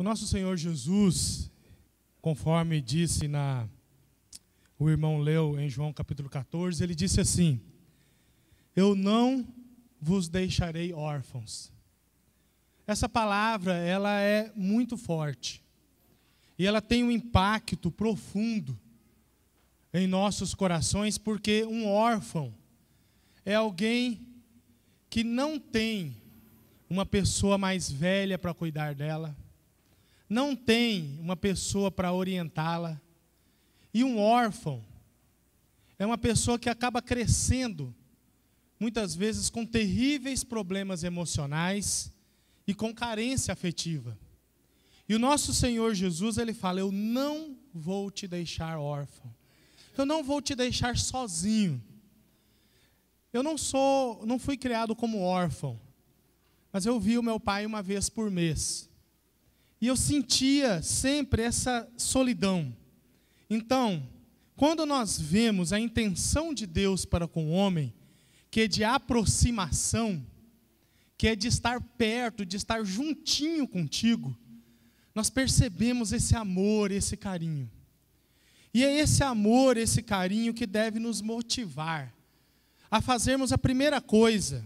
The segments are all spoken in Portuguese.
O nosso Senhor Jesus, conforme disse na o irmão leu em João capítulo 14, ele disse assim: Eu não vos deixarei órfãos. Essa palavra, ela é muito forte. E ela tem um impacto profundo em nossos corações, porque um órfão é alguém que não tem uma pessoa mais velha para cuidar dela, não tem uma pessoa para orientá-la. E um órfão é uma pessoa que acaba crescendo, muitas vezes com terríveis problemas emocionais e com carência afetiva. E o nosso Senhor Jesus, ele fala: Eu não vou te deixar órfão. Eu não vou te deixar sozinho. Eu não sou, não fui criado como órfão. Mas eu vi o meu pai uma vez por mês. E eu sentia sempre essa solidão. Então, quando nós vemos a intenção de Deus para com o homem, que é de aproximação, que é de estar perto, de estar juntinho contigo, nós percebemos esse amor, esse carinho. E é esse amor, esse carinho que deve nos motivar a fazermos a primeira coisa,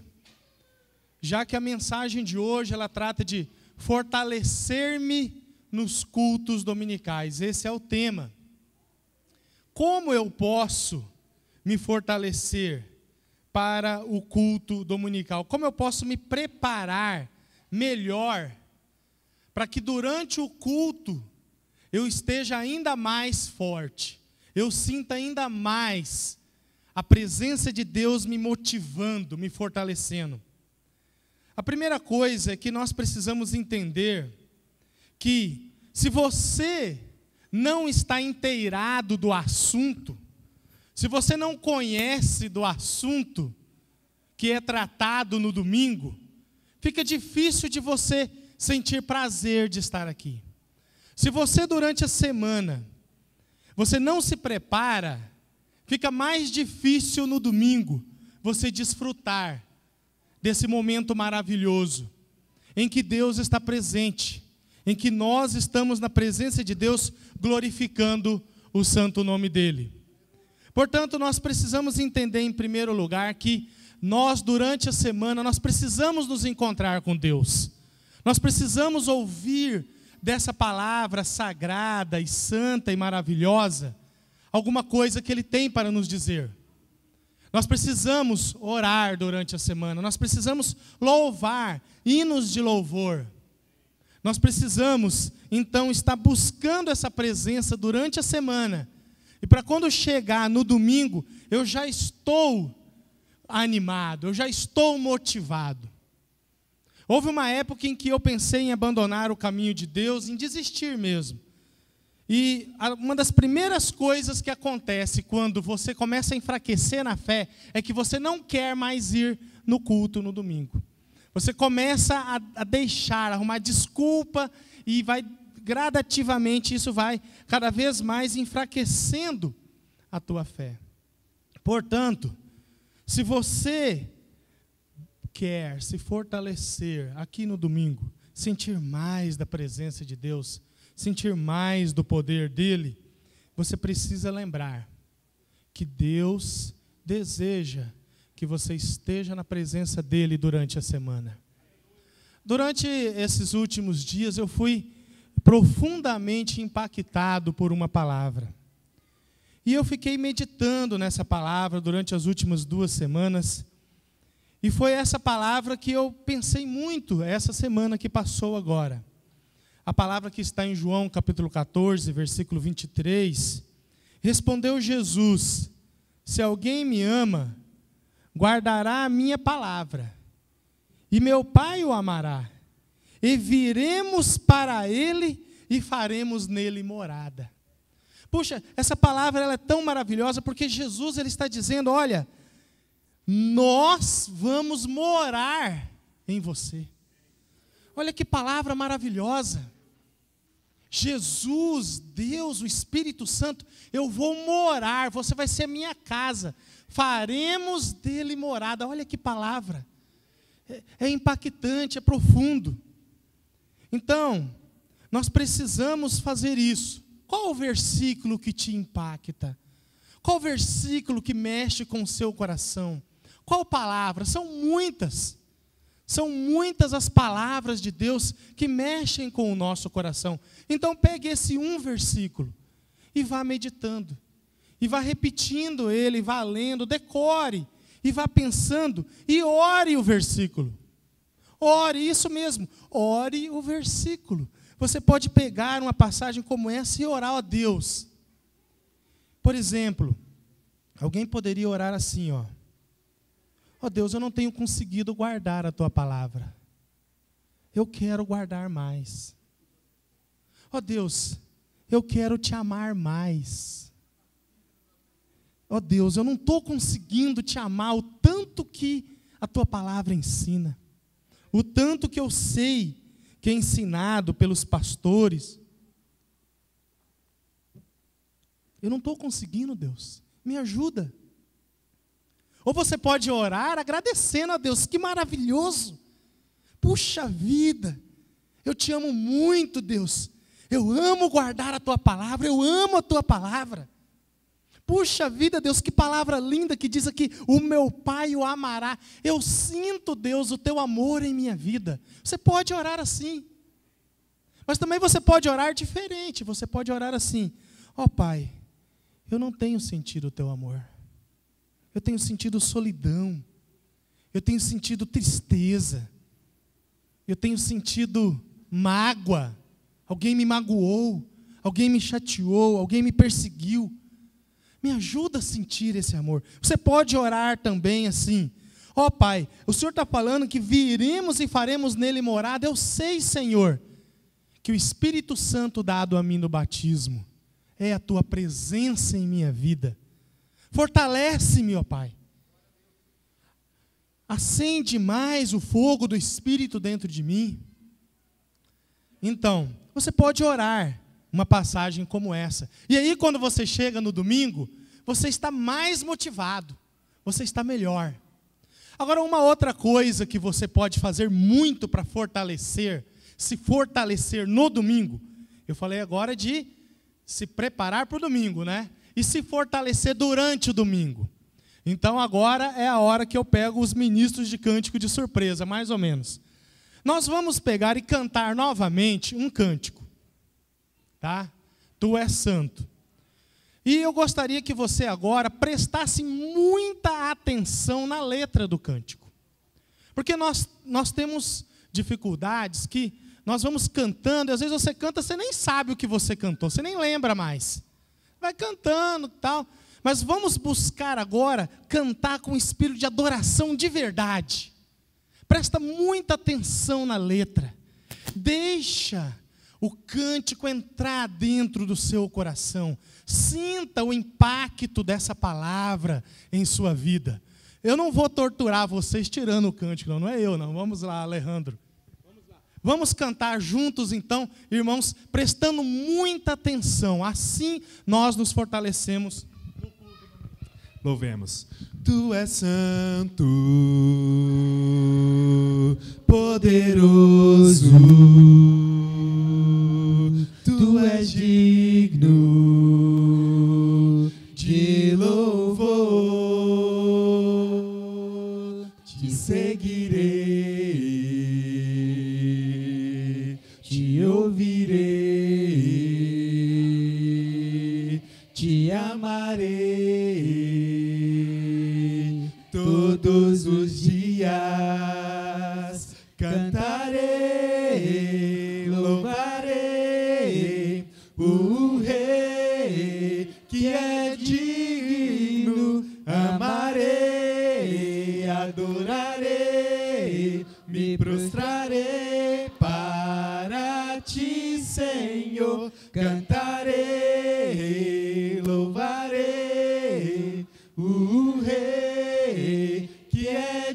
já que a mensagem de hoje ela trata de fortalecer-me nos cultos dominicais. Esse é o tema. Como eu posso me fortalecer para o culto dominical? Como eu posso me preparar melhor para que durante o culto eu esteja ainda mais forte, eu sinta ainda mais a presença de Deus me motivando, me fortalecendo? A primeira coisa é que nós precisamos entender que se você não está inteirado do assunto, se você não conhece do assunto que é tratado no domingo, fica difícil de você sentir prazer de estar aqui. Se você durante a semana você não se prepara, fica mais difícil no domingo você desfrutar desse momento maravilhoso, em que Deus está presente, em que nós estamos na presença de Deus glorificando o santo nome dEle. Portanto, nós precisamos entender, em primeiro lugar, que nós, durante a semana, nós precisamos nos encontrar com Deus. Nós precisamos ouvir dessa palavra sagrada e santa e maravilhosa alguma coisa que Ele tem para nos dizer. Nós precisamos orar durante a semana, nós precisamos louvar, hinos de louvor. Nós precisamos, então, estar buscando essa presença durante a semana. E para quando chegar no domingo, eu já estou animado, eu já estou motivado. Houve uma época em que eu pensei em abandonar o caminho de Deus, em desistir mesmo. E uma das primeiras coisas que acontece quando você começa a enfraquecer na fé é que você não quer mais ir no culto no domingo. Você começa a, a deixar, arrumar desculpa e vai gradativamente isso vai cada vez mais enfraquecendo a tua fé. Portanto, se você quer se fortalecer aqui no domingo, sentir mais da presença de Deus, sentir mais do poder dele, você precisa lembrar que Deus deseja que você esteja na presença dele durante a semana. Durante esses últimos dias eu fui profundamente impactado por uma palavra. E eu fiquei meditando nessa palavra durante as últimas duas semanas. E foi essa palavra que eu pensei muito essa semana que passou agora. A palavra que está em João capítulo 14, versículo 23. Respondeu Jesus: Se alguém me ama, guardará a minha palavra, e meu Pai o amará, e viremos para ele e faremos nele morada. Puxa, essa palavra ela é tão maravilhosa porque Jesus ele está dizendo: olha, nós vamos morar em você. Olha que palavra maravilhosa. Jesus, Deus, o Espírito Santo, eu vou morar, você vai ser minha casa, faremos dele morada. Olha que palavra, é, é impactante, é profundo. Então, nós precisamos fazer isso. Qual o versículo que te impacta? Qual o versículo que mexe com o seu coração? Qual palavra? São muitas. São muitas as palavras de Deus que mexem com o nosso coração. Então pegue esse um versículo e vá meditando, e vá repetindo ele, vá lendo, decore, e vá pensando, e ore o versículo. Ore, isso mesmo, ore o versículo. Você pode pegar uma passagem como essa e orar a Deus. Por exemplo, alguém poderia orar assim, ó. Ó oh, Deus, eu não tenho conseguido guardar a tua palavra. Eu quero guardar mais. Ó oh, Deus, eu quero te amar mais. Ó oh, Deus, eu não estou conseguindo te amar o tanto que a tua palavra ensina, o tanto que eu sei que é ensinado pelos pastores. Eu não estou conseguindo, Deus, me ajuda. Ou você pode orar agradecendo a Deus, que maravilhoso. Puxa vida, eu te amo muito, Deus. Eu amo guardar a tua palavra, eu amo a tua palavra. Puxa vida, Deus, que palavra linda que diz aqui: o meu Pai o amará. Eu sinto, Deus, o teu amor em minha vida. Você pode orar assim. Mas também você pode orar diferente. Você pode orar assim: ó oh, Pai, eu não tenho sentido o teu amor eu tenho sentido solidão, eu tenho sentido tristeza, eu tenho sentido mágoa. Alguém me magoou, alguém me chateou, alguém me perseguiu. Me ajuda a sentir esse amor. Você pode orar também assim. Ó oh, Pai, o Senhor está falando que viremos e faremos nele morada. Eu sei, Senhor, que o Espírito Santo dado a mim no batismo é a tua presença em minha vida Fortalece-me, ó Pai. Acende mais o fogo do Espírito dentro de mim. Então, você pode orar uma passagem como essa. E aí, quando você chega no domingo, você está mais motivado, você está melhor. Agora, uma outra coisa que você pode fazer muito para fortalecer, se fortalecer no domingo, eu falei agora de se preparar para o domingo, né? e se fortalecer durante o domingo. Então agora é a hora que eu pego os ministros de cântico de surpresa, mais ou menos. Nós vamos pegar e cantar novamente um cântico. Tá? Tu és santo. E eu gostaria que você agora prestasse muita atenção na letra do cântico. Porque nós, nós temos dificuldades que nós vamos cantando, e às vezes você canta, você nem sabe o que você cantou, você nem lembra mais vai cantando tal. Mas vamos buscar agora cantar com espírito de adoração de verdade. Presta muita atenção na letra. Deixa o cântico entrar dentro do seu coração. Sinta o impacto dessa palavra em sua vida. Eu não vou torturar vocês tirando o cântico, não, não é eu, não. Vamos lá, Alejandro. Vamos cantar juntos então, irmãos, prestando muita atenção. Assim nós nos fortalecemos. Louvemos. Tu és santo, poderoso, tu és digno.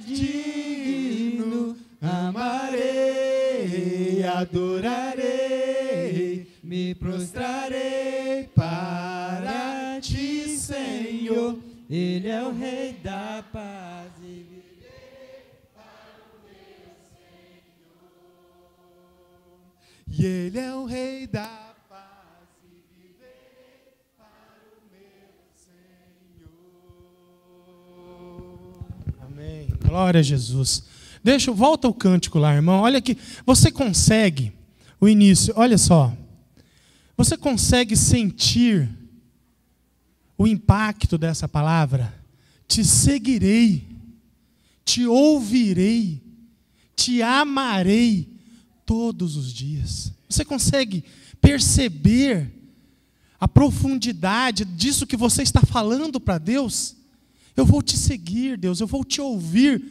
digno, amarei, adorarei, me prostrarei para ti, Senhor. Ele é o Rei da paz. E viverei para o meu Senhor. E ele é o rei da paz. Glória a Jesus. Deixa, volta o cântico lá, irmão. Olha que você consegue o início. Olha só. Você consegue sentir o impacto dessa palavra? Te seguirei, te ouvirei, te amarei todos os dias. Você consegue perceber a profundidade disso que você está falando para Deus? Eu vou te seguir, Deus, eu vou te ouvir.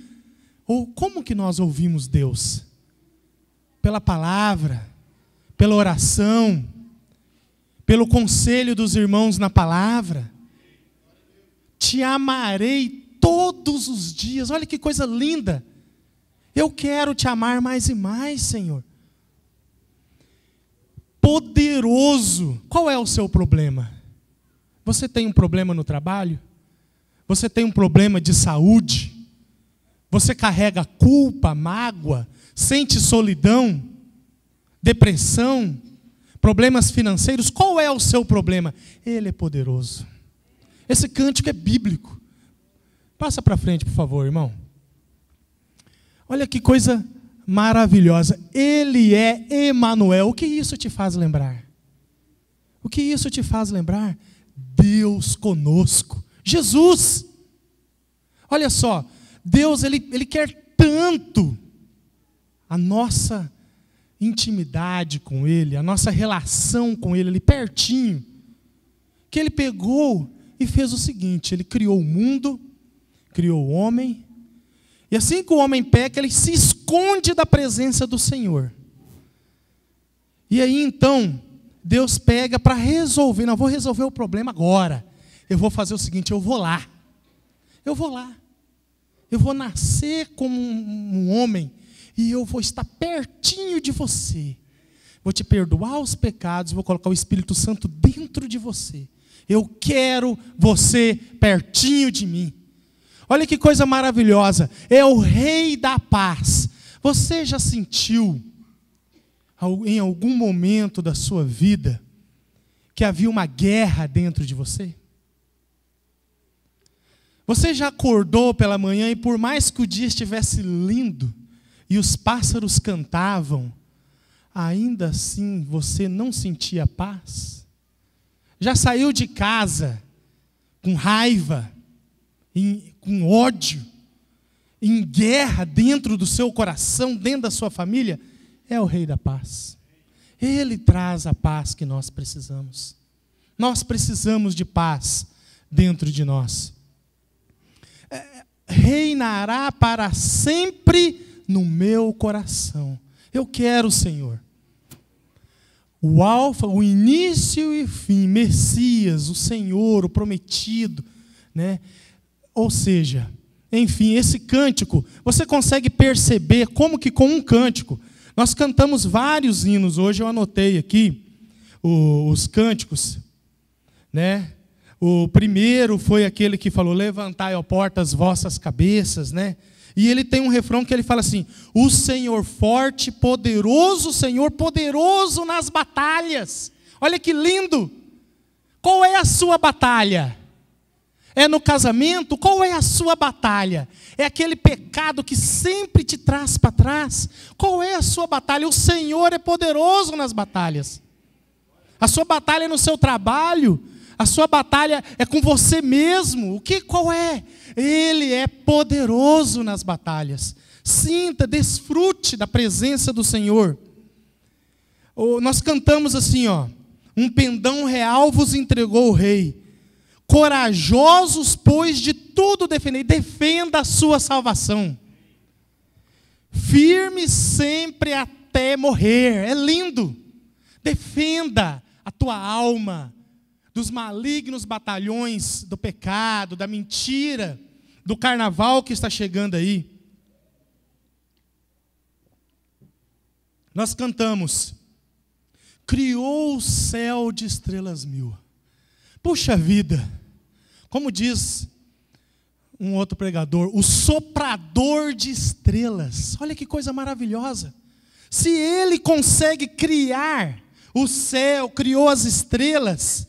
Ou como que nós ouvimos Deus? Pela palavra, pela oração, pelo conselho dos irmãos na palavra. Te amarei todos os dias. Olha que coisa linda. Eu quero te amar mais e mais, Senhor. Poderoso. Qual é o seu problema? Você tem um problema no trabalho? Você tem um problema de saúde? Você carrega culpa, mágoa, sente solidão, depressão, problemas financeiros? Qual é o seu problema? Ele é poderoso. Esse cântico é bíblico. Passa para frente, por favor, irmão. Olha que coisa maravilhosa. Ele é Emanuel. O que isso te faz lembrar? O que isso te faz lembrar? Deus conosco. Jesus. Olha só, Deus ele, ele quer tanto a nossa intimidade com Ele, a nossa relação com Ele ali pertinho, que Ele pegou e fez o seguinte: Ele criou o mundo, criou o homem, e assim que o homem peca, ele se esconde da presença do Senhor. E aí então, Deus pega para resolver, não vou resolver o problema agora eu vou fazer o seguinte: eu vou lá. Eu vou lá. Eu vou nascer como um homem e eu vou estar pertinho de você. Vou te perdoar os pecados, vou colocar o Espírito Santo dentro de você. Eu quero você pertinho de mim. Olha que coisa maravilhosa. É o Rei da Paz. Você já sentiu em algum momento da sua vida que havia uma guerra dentro de você? Você já acordou pela manhã e, por mais que o dia estivesse lindo e os pássaros cantavam, ainda assim você não sentia paz? Já saiu de casa com raiva, em, com ódio, em guerra dentro do seu coração, dentro da sua família? É o Rei da Paz. Ele traz a paz que nós precisamos. Nós precisamos de paz dentro de nós reinará para sempre no meu coração. Eu quero, Senhor. O Alfa, o início e fim, Messias, o Senhor, o prometido, né? Ou seja, enfim, esse cântico, você consegue perceber como que com um cântico, nós cantamos vários hinos, hoje eu anotei aqui os cânticos, né? O primeiro foi aquele que falou: Levantai, ó portas, vossas cabeças, né? E ele tem um refrão que ele fala assim: O Senhor forte, poderoso, Senhor poderoso nas batalhas. Olha que lindo! Qual é a sua batalha? É no casamento? Qual é a sua batalha? É aquele pecado que sempre te traz para trás? Qual é a sua batalha? O Senhor é poderoso nas batalhas. A sua batalha é no seu trabalho, a sua batalha é com você mesmo. O que qual é? Ele é poderoso nas batalhas. Sinta, desfrute da presença do Senhor. nós cantamos assim, ó: Um pendão real vos entregou o rei. Corajosos, pois, de tudo defender. defenda a sua salvação. Firme sempre até morrer. É lindo. Defenda a tua alma dos malignos batalhões do pecado, da mentira, do carnaval que está chegando aí. Nós cantamos, criou o céu de estrelas mil. Puxa vida, como diz um outro pregador, o soprador de estrelas. Olha que coisa maravilhosa. Se ele consegue criar o céu, criou as estrelas,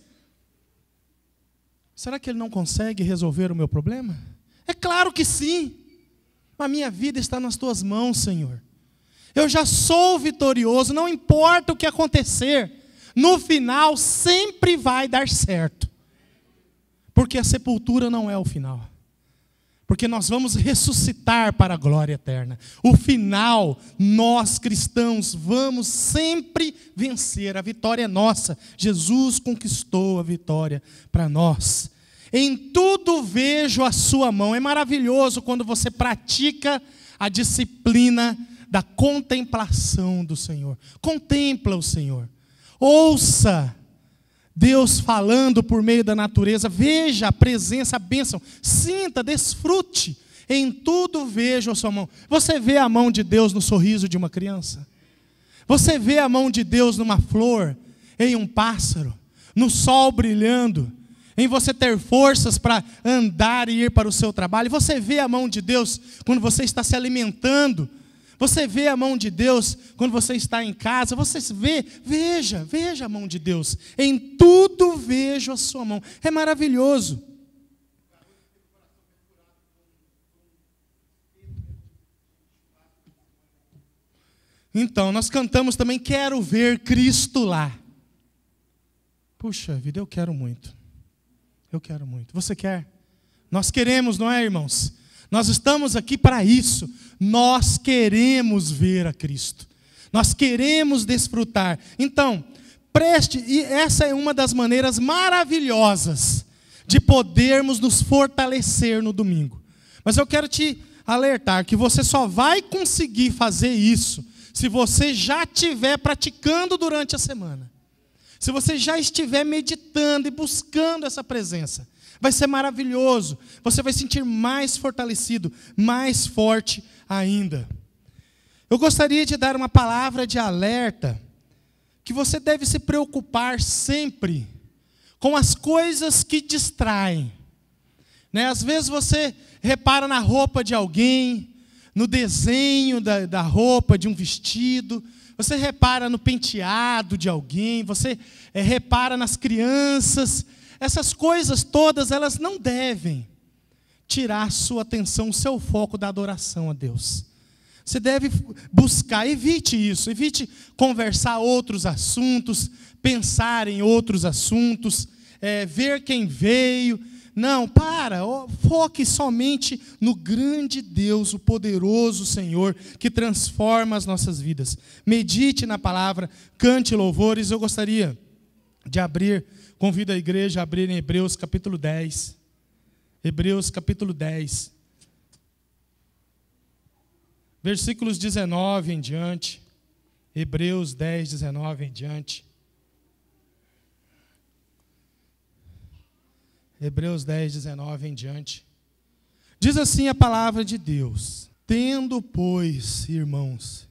Será que ele não consegue resolver o meu problema? É claro que sim. A minha vida está nas tuas mãos, Senhor. Eu já sou vitorioso, não importa o que acontecer. No final sempre vai dar certo. Porque a sepultura não é o final porque nós vamos ressuscitar para a glória eterna. O final, nós cristãos vamos sempre vencer, a vitória é nossa. Jesus conquistou a vitória para nós. Em tudo vejo a sua mão. É maravilhoso quando você pratica a disciplina da contemplação do Senhor. Contempla o Senhor. Ouça Deus falando por meio da natureza, veja a presença, a bênção, sinta, desfrute, em tudo veja a sua mão. Você vê a mão de Deus no sorriso de uma criança? Você vê a mão de Deus numa flor, em um pássaro, no sol brilhando, em você ter forças para andar e ir para o seu trabalho. Você vê a mão de Deus quando você está se alimentando, você vê a mão de Deus quando você está em casa, você vê, veja, veja a mão de Deus. Em tudo vejo a sua mão. É maravilhoso. Então, nós cantamos também quero ver Cristo lá. Puxa vida, eu quero muito. Eu quero muito. Você quer? Nós queremos, não é, irmãos? Nós estamos aqui para isso. Nós queremos ver a Cristo. Nós queremos desfrutar. Então, preste, e essa é uma das maneiras maravilhosas de podermos nos fortalecer no domingo. Mas eu quero te alertar que você só vai conseguir fazer isso se você já estiver praticando durante a semana. Se você já estiver meditando e buscando essa presença. Vai ser maravilhoso. Você vai sentir mais fortalecido, mais forte ainda. Eu gostaria de dar uma palavra de alerta que você deve se preocupar sempre com as coisas que distraem. Né? Às vezes você repara na roupa de alguém, no desenho da, da roupa, de um vestido, você repara no penteado de alguém, você é, repara nas crianças essas coisas todas, elas não devem tirar sua atenção, seu foco da adoração a Deus. Você deve buscar, evite isso, evite conversar outros assuntos, pensar em outros assuntos, é, ver quem veio. Não, para, foque somente no grande Deus, o poderoso Senhor, que transforma as nossas vidas. Medite na palavra, cante louvores. Eu gostaria de abrir Convido a igreja a abrir em Hebreus capítulo 10. Hebreus capítulo 10. Versículos 19 em diante. Hebreus 10, 19 em diante. Hebreus 10, 19 em diante. Diz assim a palavra de Deus: Tendo, pois, irmãos,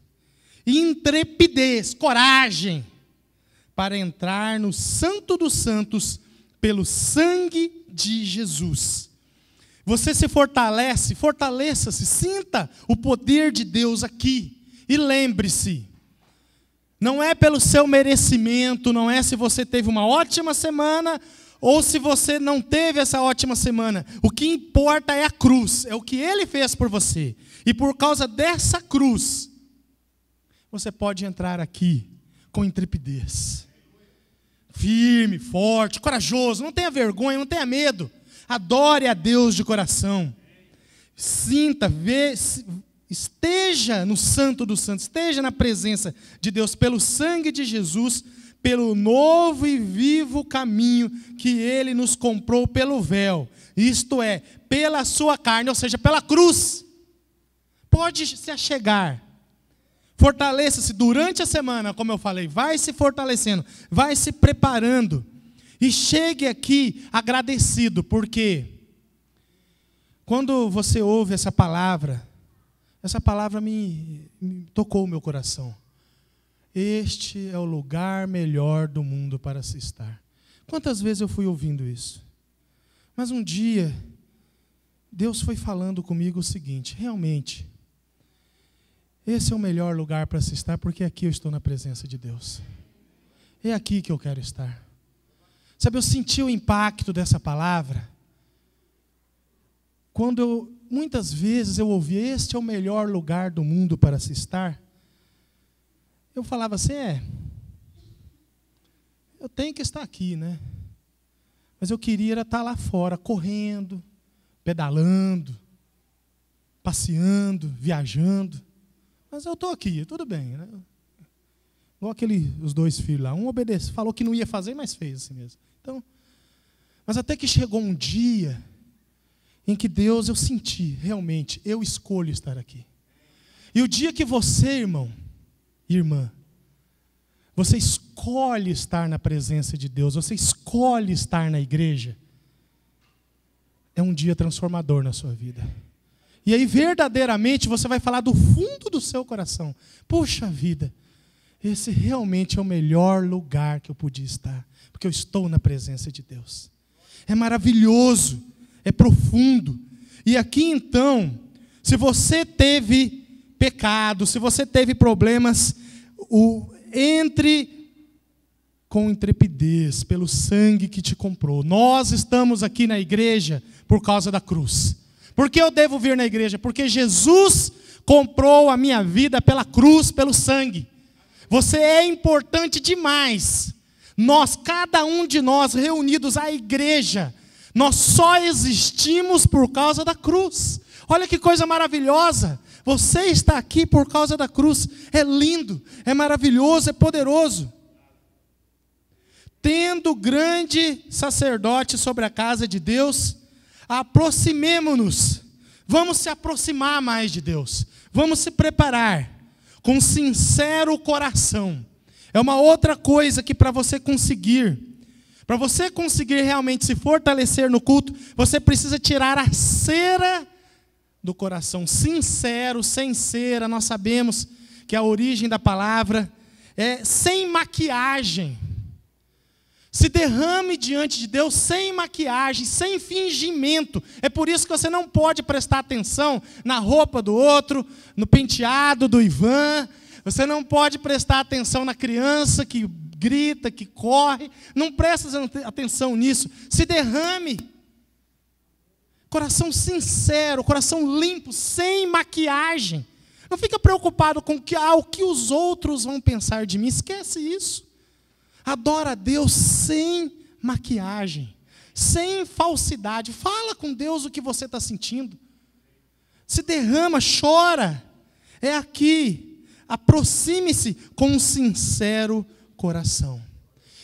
intrepidez, coragem, para entrar no Santo dos Santos pelo sangue de Jesus. Você se fortalece, fortaleça-se, sinta o poder de Deus aqui. E lembre-se, não é pelo seu merecimento, não é se você teve uma ótima semana ou se você não teve essa ótima semana. O que importa é a cruz, é o que ele fez por você. E por causa dessa cruz, você pode entrar aqui com intrepidez firme, forte, corajoso, não tenha vergonha, não tenha medo. Adore a Deus de coração. Sinta, vê, esteja no santo dos santos, esteja na presença de Deus pelo sangue de Jesus, pelo novo e vivo caminho que ele nos comprou pelo véu. Isto é, pela sua carne, ou seja, pela cruz. Pode se achegar Fortaleça-se durante a semana, como eu falei, vai se fortalecendo, vai se preparando. E chegue aqui agradecido, porque quando você ouve essa palavra, essa palavra me, me tocou o meu coração. Este é o lugar melhor do mundo para se estar. Quantas vezes eu fui ouvindo isso? Mas um dia, Deus foi falando comigo o seguinte: realmente, esse é o melhor lugar para se estar, porque aqui eu estou na presença de Deus. É aqui que eu quero estar. Sabe, eu senti o impacto dessa palavra. Quando eu, muitas vezes eu ouvi, este é o melhor lugar do mundo para se estar. Eu falava assim, é. Eu tenho que estar aqui, né? Mas eu queria estar lá fora, correndo, pedalando, passeando, viajando. Mas eu estou aqui, tudo bem. Né? Igual aquele, os dois filhos lá. Um obedeceu, falou que não ia fazer, mas fez assim mesmo. Então, mas até que chegou um dia em que Deus eu senti, realmente, eu escolho estar aqui. E o dia que você, irmão, irmã, você escolhe estar na presença de Deus, você escolhe estar na igreja, é um dia transformador na sua vida. E aí, verdadeiramente, você vai falar do fundo do seu coração: Puxa vida, esse realmente é o melhor lugar que eu podia estar, porque eu estou na presença de Deus. É maravilhoso, é profundo. E aqui então, se você teve pecado, se você teve problemas, o, entre com intrepidez pelo sangue que te comprou. Nós estamos aqui na igreja por causa da cruz. Por que eu devo vir na igreja? Porque Jesus comprou a minha vida pela cruz, pelo sangue. Você é importante demais. Nós, cada um de nós reunidos à igreja, nós só existimos por causa da cruz. Olha que coisa maravilhosa. Você está aqui por causa da cruz. É lindo, é maravilhoso, é poderoso. Tendo grande sacerdote sobre a casa de Deus, aproximemo-nos. Vamos se aproximar mais de Deus. Vamos se preparar com sincero coração. É uma outra coisa que para você conseguir, para você conseguir realmente se fortalecer no culto, você precisa tirar a cera do coração, sincero, sem cera. Nós sabemos que a origem da palavra é sem maquiagem. Se derrame diante de Deus sem maquiagem, sem fingimento. É por isso que você não pode prestar atenção na roupa do outro, no penteado do Ivan. Você não pode prestar atenção na criança que grita, que corre. Não presta atenção nisso. Se derrame. Coração sincero, coração limpo, sem maquiagem. Não fica preocupado com que, ah, o que os outros vão pensar de mim. Esquece isso. Adora a Deus sem maquiagem, sem falsidade. Fala com Deus o que você está sentindo. Se derrama, chora. É aqui. Aproxime-se com um sincero coração.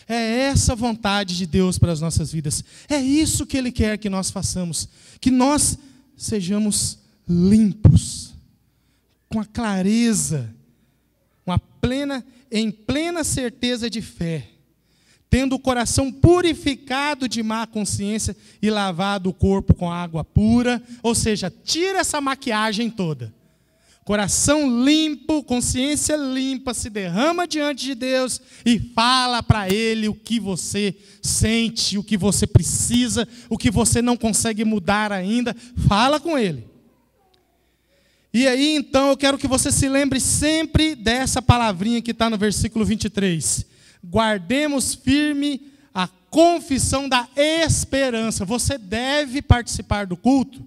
É essa vontade de Deus para as nossas vidas. É isso que Ele quer que nós façamos. Que nós sejamos limpos, com a clareza, uma plena, em plena certeza de fé tendo o coração purificado de má consciência e lavado o corpo com água pura, ou seja, tira essa maquiagem toda. Coração limpo, consciência limpa, se derrama diante de Deus e fala para Ele o que você sente, o que você precisa, o que você não consegue mudar ainda. Fala com Ele. E aí então eu quero que você se lembre sempre dessa palavrinha que está no versículo 23 guardemos firme a confissão da esperança. Você deve participar do culto,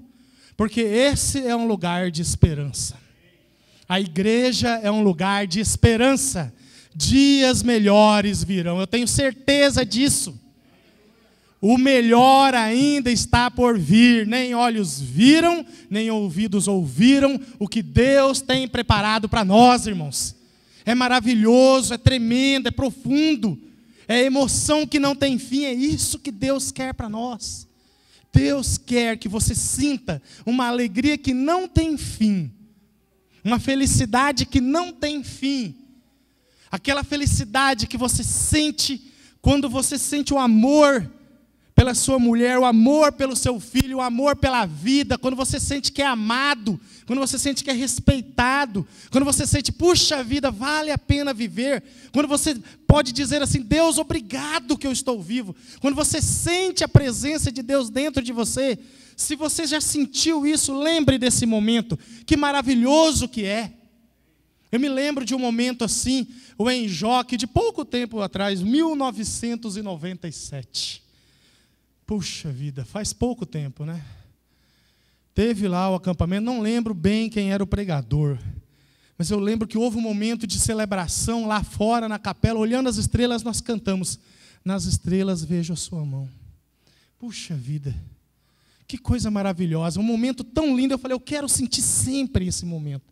porque esse é um lugar de esperança. A igreja é um lugar de esperança. Dias melhores virão, eu tenho certeza disso. O melhor ainda está por vir, nem olhos viram, nem ouvidos ouviram o que Deus tem preparado para nós, irmãos é maravilhoso, é tremendo, é profundo, é emoção que não tem fim, é isso que Deus quer para nós. Deus quer que você sinta uma alegria que não tem fim, uma felicidade que não tem fim, aquela felicidade que você sente quando você sente o amor pela sua mulher, o amor pelo seu filho, o amor pela vida, quando você sente que é amado, quando você sente que é respeitado, quando você sente, puxa vida, vale a pena viver, quando você pode dizer assim: Deus, obrigado que eu estou vivo, quando você sente a presença de Deus dentro de você, se você já sentiu isso, lembre desse momento, que maravilhoso que é. Eu me lembro de um momento assim, o Enjoque, de pouco tempo atrás, 1997. Puxa vida, faz pouco tempo, né? Teve lá o acampamento, não lembro bem quem era o pregador, mas eu lembro que houve um momento de celebração lá fora na capela, olhando as estrelas, nós cantamos: Nas estrelas vejo a sua mão. Puxa vida, que coisa maravilhosa, um momento tão lindo. Eu falei: Eu quero sentir sempre esse momento.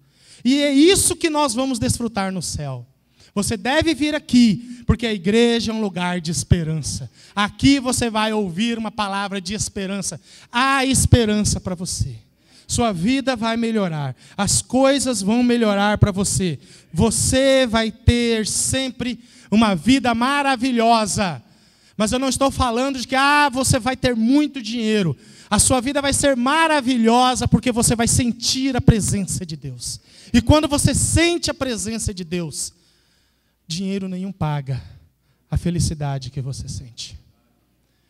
E é isso que nós vamos desfrutar no céu. Você deve vir aqui, porque a igreja é um lugar de esperança. Aqui você vai ouvir uma palavra de esperança. Há esperança para você. Sua vida vai melhorar, as coisas vão melhorar para você. Você vai ter sempre uma vida maravilhosa. Mas eu não estou falando de que ah, você vai ter muito dinheiro. A sua vida vai ser maravilhosa porque você vai sentir a presença de Deus. E quando você sente a presença de Deus, Dinheiro nenhum paga a felicidade que você sente,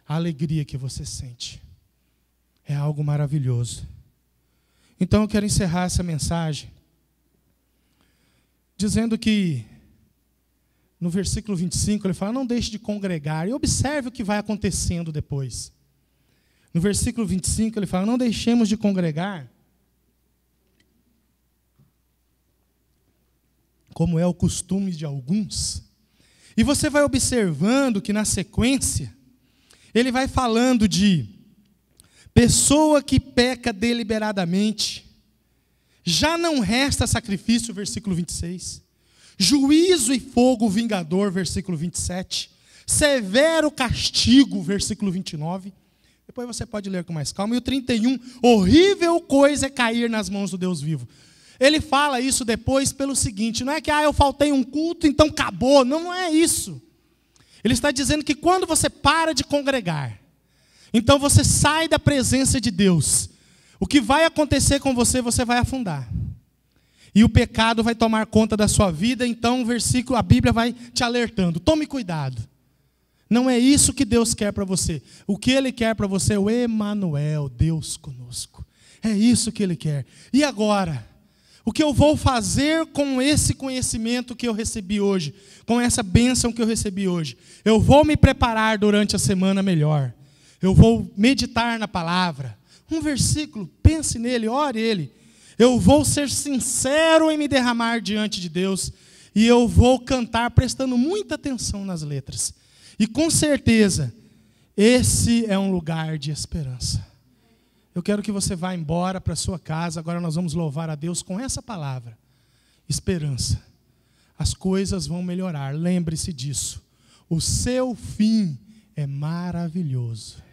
a alegria que você sente. É algo maravilhoso. Então eu quero encerrar essa mensagem dizendo que no versículo 25 ele fala: Não deixe de congregar, e observe o que vai acontecendo depois. No versículo 25 ele fala: Não deixemos de congregar, como é o costume de alguns. E você vai observando que na sequência, ele vai falando de pessoa que peca deliberadamente, já não resta sacrifício, versículo 26, juízo e fogo vingador, versículo 27, severo castigo, versículo 29. Depois você pode ler com mais calma. E o 31, horrível coisa é cair nas mãos do Deus vivo. Ele fala isso depois pelo seguinte: não é que ah, eu faltei um culto, então acabou. Não, não é isso. Ele está dizendo que quando você para de congregar, então você sai da presença de Deus. O que vai acontecer com você, você vai afundar. E o pecado vai tomar conta da sua vida, então o versículo, a Bíblia vai te alertando. Tome cuidado. Não é isso que Deus quer para você. O que ele quer para você é o Emanuel, Deus conosco. É isso que ele quer. E agora? O que eu vou fazer com esse conhecimento que eu recebi hoje, com essa bênção que eu recebi hoje? Eu vou me preparar durante a semana melhor. Eu vou meditar na palavra. Um versículo, pense nele, ore ele. Eu vou ser sincero em me derramar diante de Deus e eu vou cantar prestando muita atenção nas letras. E com certeza, esse é um lugar de esperança. Eu quero que você vá embora para sua casa. Agora nós vamos louvar a Deus com essa palavra: esperança. As coisas vão melhorar. Lembre-se disso. O seu fim é maravilhoso.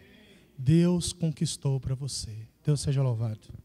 Deus conquistou para você. Deus seja louvado.